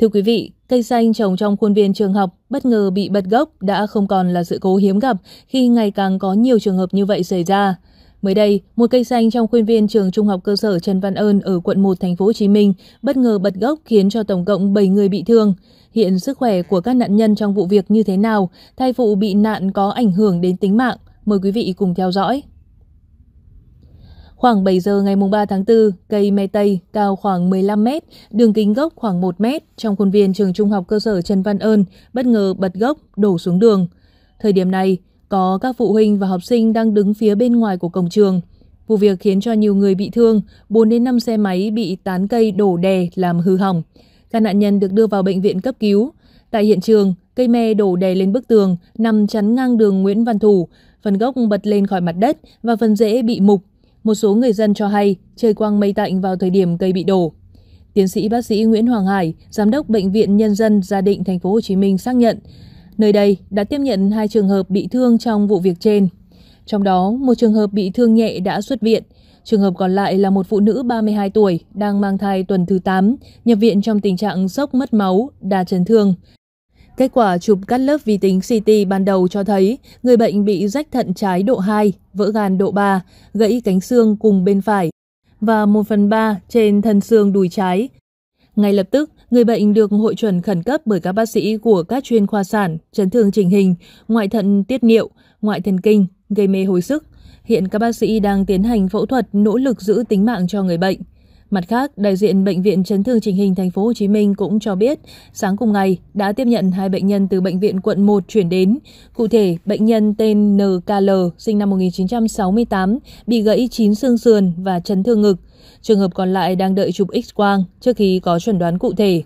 Thưa quý vị, cây xanh trồng trong khuôn viên trường học bất ngờ bị bật gốc đã không còn là sự cố hiếm gặp khi ngày càng có nhiều trường hợp như vậy xảy ra. Mới đây, một cây xanh trong khuôn viên trường trung học cơ sở Trần Văn Ơn ở quận 1 thành phố Hồ Chí Minh bất ngờ bật gốc khiến cho tổng cộng 7 người bị thương. Hiện sức khỏe của các nạn nhân trong vụ việc như thế nào, thai phụ bị nạn có ảnh hưởng đến tính mạng, mời quý vị cùng theo dõi. Khoảng 7 giờ ngày 3 tháng 4, cây me tây cao khoảng 15 mét, đường kính gốc khoảng 1 mét trong khuôn viên trường trung học cơ sở Trần Văn Ơn bất ngờ bật gốc đổ xuống đường. Thời điểm này, có các phụ huynh và học sinh đang đứng phía bên ngoài của cổng trường. Vụ việc khiến cho nhiều người bị thương, 4 đến 5 xe máy bị tán cây đổ đè làm hư hỏng. Các nạn nhân được đưa vào bệnh viện cấp cứu. Tại hiện trường, cây me đổ đè lên bức tường nằm chắn ngang đường Nguyễn Văn Thủ, phần gốc bật lên khỏi mặt đất và phần rễ bị mục một số người dân cho hay trời quang mây tạnh vào thời điểm cây bị đổ. Tiến sĩ bác sĩ Nguyễn Hoàng Hải, giám đốc bệnh viện Nhân dân Gia Định thành phố Hồ Chí Minh xác nhận, nơi đây đã tiếp nhận hai trường hợp bị thương trong vụ việc trên. Trong đó, một trường hợp bị thương nhẹ đã xuất viện, trường hợp còn lại là một phụ nữ 32 tuổi đang mang thai tuần thứ 8, nhập viện trong tình trạng sốc mất máu, đa chấn thương. Kết quả chụp cắt lớp vi tính CT ban đầu cho thấy người bệnh bị rách thận trái độ 2, vỡ gan độ 3, gãy cánh xương cùng bên phải và 1 phần 3 trên thân xương đùi trái. Ngay lập tức, người bệnh được hội chuẩn khẩn cấp bởi các bác sĩ của các chuyên khoa sản, chấn thương chỉnh hình, ngoại thận tiết niệu, ngoại thần kinh, gây mê hồi sức. Hiện các bác sĩ đang tiến hành phẫu thuật nỗ lực giữ tính mạng cho người bệnh. Mặt khác, đại diện bệnh viện chấn thương chỉnh hình thành phố Hồ Chí Minh cũng cho biết, sáng cùng ngày đã tiếp nhận hai bệnh nhân từ bệnh viện quận 1 chuyển đến. Cụ thể, bệnh nhân tên NKL sinh năm 1968 bị gãy 9 xương sườn và chấn thương ngực. Trường hợp còn lại đang đợi chụp X-quang trước khi có chuẩn đoán cụ thể.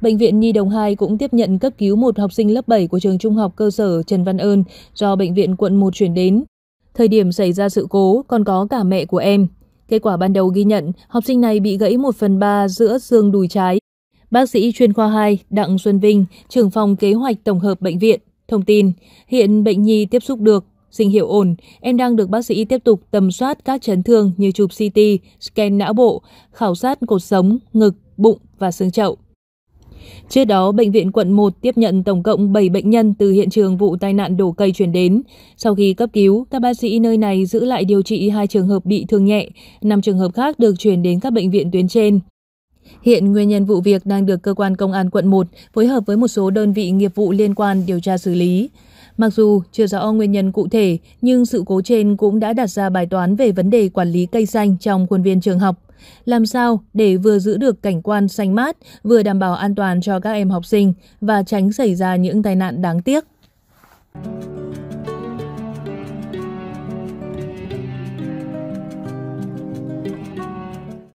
Bệnh viện Nhi Đồng 2 cũng tiếp nhận cấp cứu một học sinh lớp 7 của trường trung học cơ sở Trần Văn Ơn do bệnh viện quận 1 chuyển đến. Thời điểm xảy ra sự cố còn có cả mẹ của em. Kết quả ban đầu ghi nhận học sinh này bị gãy 1 phần 3 giữa xương đùi trái. Bác sĩ chuyên khoa 2 Đặng Xuân Vinh, trưởng phòng kế hoạch tổng hợp bệnh viện, thông tin hiện bệnh nhi tiếp xúc được, sinh hiệu ổn, em đang được bác sĩ tiếp tục tầm soát các chấn thương như chụp CT, scan não bộ, khảo sát cột sống, ngực, bụng và xương chậu. Trước đó, Bệnh viện quận 1 tiếp nhận tổng cộng 7 bệnh nhân từ hiện trường vụ tai nạn đổ cây chuyển đến. Sau khi cấp cứu, các bác sĩ nơi này giữ lại điều trị hai trường hợp bị thương nhẹ, 5 trường hợp khác được chuyển đến các bệnh viện tuyến trên. Hiện nguyên nhân vụ việc đang được cơ quan công an quận 1 phối hợp với một số đơn vị nghiệp vụ liên quan điều tra xử lý. Mặc dù chưa rõ nguyên nhân cụ thể, nhưng sự cố trên cũng đã đặt ra bài toán về vấn đề quản lý cây xanh trong khuôn viên trường học. Làm sao để vừa giữ được cảnh quan xanh mát, vừa đảm bảo an toàn cho các em học sinh và tránh xảy ra những tai nạn đáng tiếc.